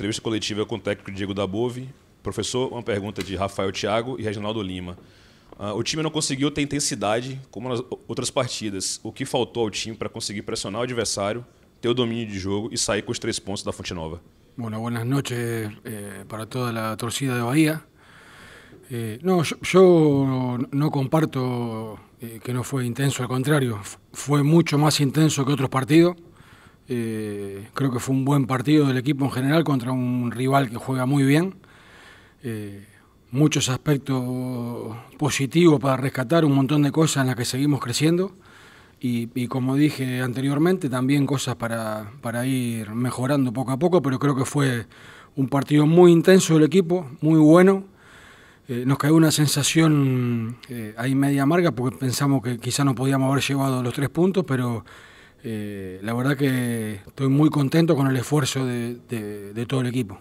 Entrevista coletiva com o técnico Diego Dabove. Professor, uma pergunta de Rafael Thiago e Reginaldo Lima. Uh, o time não conseguiu ter intensidade como nas outras partidas. O que faltou ao time para conseguir pressionar o adversário, ter o domínio de jogo e sair com os três pontos da Fonte Nova? Bueno, buenas noches eh, para toda la torcida de Bahía. Eh, no, yo, yo, no comparto eh, que no fue intenso, al contrario, fue mucho más intenso que otros partidos. Eh, creo que fue un buen partido del equipo en general contra un rival que juega muy bien. Eh, muchos aspectos positivos para rescatar, un montón de cosas en las que seguimos creciendo. Y, como dije anteriormente, también cosas para, ir mejorando poco a poco, pero creo que fue un partido muy intenso del equipo, muy bueno. Eh, nos cae una sensación ahí media amarga porque pensamos que quizá no podíamos haber llevado los tres puntos, pero eh, la verdad que estoy muy contento con el esfuerzo de, todo el equipo.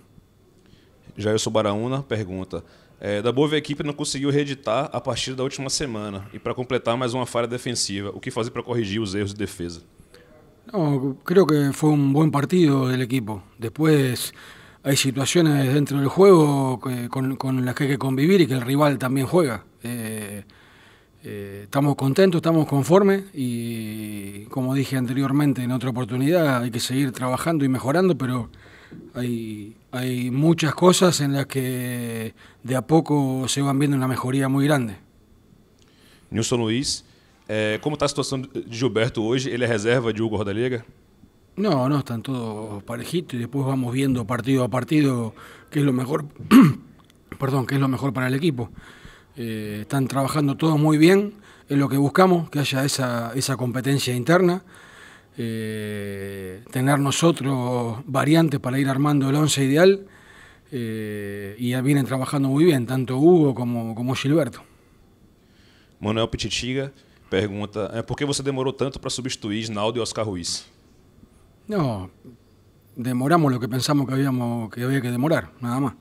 Jair Baraúna pergunta: eh, da Bove, equipe não conseguiu reeditar a partir da última semana e para completar mais uma falha defensiva, o que para corrigir os erros de defesa? creo que fue un buen partido del equipo. Después hay situaciones dentro del juego con, las que hay que convivir y que el rival también juega. Eh, eh, estamos contentos, estamos conformes y como dije anteriormente en otra oportunidad, hay que seguir trabajando y mejorando, pero hay, hay muchas cosas en las que de a poco se van viendo una mejoría muy grande. Nilson Luis, eh, ¿cómo está la situación de Gilberto hoy? ¿Él es reserva de Hugo Rodallega? No, no, están todos parejitos y después vamos viendo partido a partido qué es lo mejor, perdón, qué es lo mejor para el equipo. Eh, están trabajando todos muy bien, es lo que buscamos, que haya esa, competencia interna, eh, tener nosotros variantes para ir armando el once ideal, eh, y ya vienen trabajando muy bien, tanto Hugo como, como Gilberto. Manuel Petitiga pregunta, por qué você demoró tanto para substituir Ginaldo y e Oscar Ruiz? No, demoramos lo que pensamos que, habíamos, que había que demorar, nada más.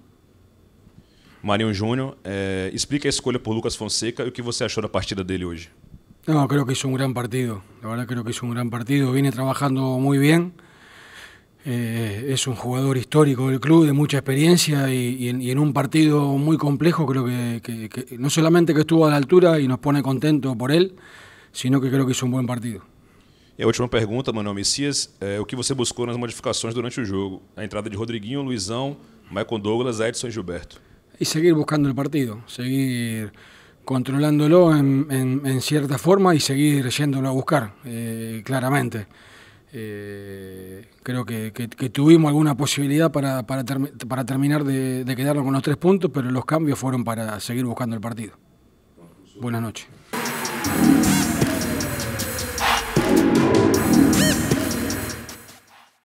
Marinho Júnior, é, explica a escolha por Lucas Fonseca e o que você achou da partida dele hoje. Eu creo que hizo un gran partido. La verdad creo que hizo un gran partido. Viene trabajando muy bien. Eh, es un jugador histórico del club, de mucha experiencia y, y, en, y en, un partido muy complejo creo que, que, que, no solamente que estuvo a la altura y nos pone contento por él, sino que creo que hizo un buen partido. E a última pergunta, Manuel Messias, é, o que você buscou nas modificações durante o jogo? A entrada de Rodriguinho, Luizão, Michael Douglas, Edson e Gilberto. y seguir buscando el partido, seguir controlándolo en, cierta forma y seguir yéndolo a buscar, eh, claramente. Eh, creo que, tuvimos alguna posibilidad para, terminar de, de quedarnos con los tres puntos, pero los cambios fueron para seguir buscando el partido. Buenas noches.